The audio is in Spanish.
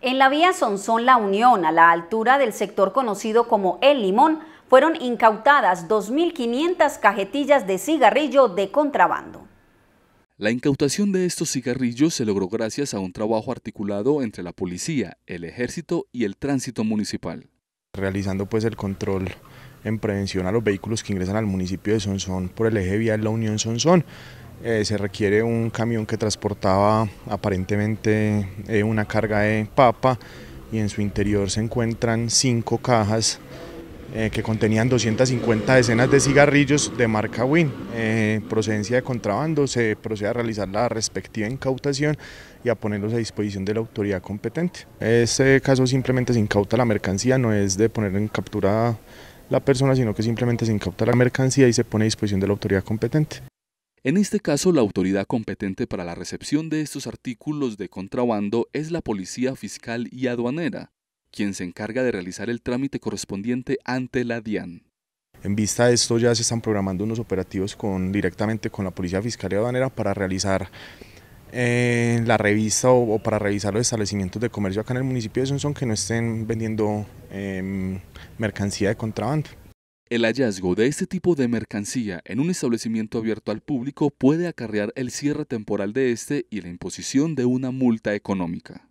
En la vía Sonsón La Unión, a la altura del sector conocido como El Limón, fueron incautadas 2.500 cajetillas de cigarrillo de contrabando. La incautación de estos cigarrillos se logró gracias a un trabajo articulado entre la policía, el ejército y el tránsito municipal. Realizando pues el control en prevención a los vehículos que ingresan al municipio de Sonsón por el eje vial La Unión Sonsón, eh, se requiere un camión que transportaba aparentemente eh, una carga de papa y en su interior se encuentran cinco cajas eh, que contenían 250 decenas de cigarrillos de marca Win, procedencia de contrabando, se procede a realizar la respectiva incautación y a ponerlos a disposición de la autoridad competente. Este caso simplemente se incauta la mercancía, no es de poner en captura la persona, sino que simplemente se incauta la mercancía y se pone a disposición de la autoridad competente. En este caso, la autoridad competente para la recepción de estos artículos de contrabando es la Policía Fiscal y Aduanera, quien se encarga de realizar el trámite correspondiente ante la DIAN. En vista de esto ya se están programando unos operativos con, directamente con la Policía Fiscal y Aduanera para realizar eh, la revista o, para revisar los establecimientos de comercio acá en el municipio de Sonsón que no estén vendiendo em, mercancía de contrabando. El hallazgo de este tipo de mercancía en un establecimiento abierto al público puede acarrear el cierre temporal de este y la imposición de una multa económica.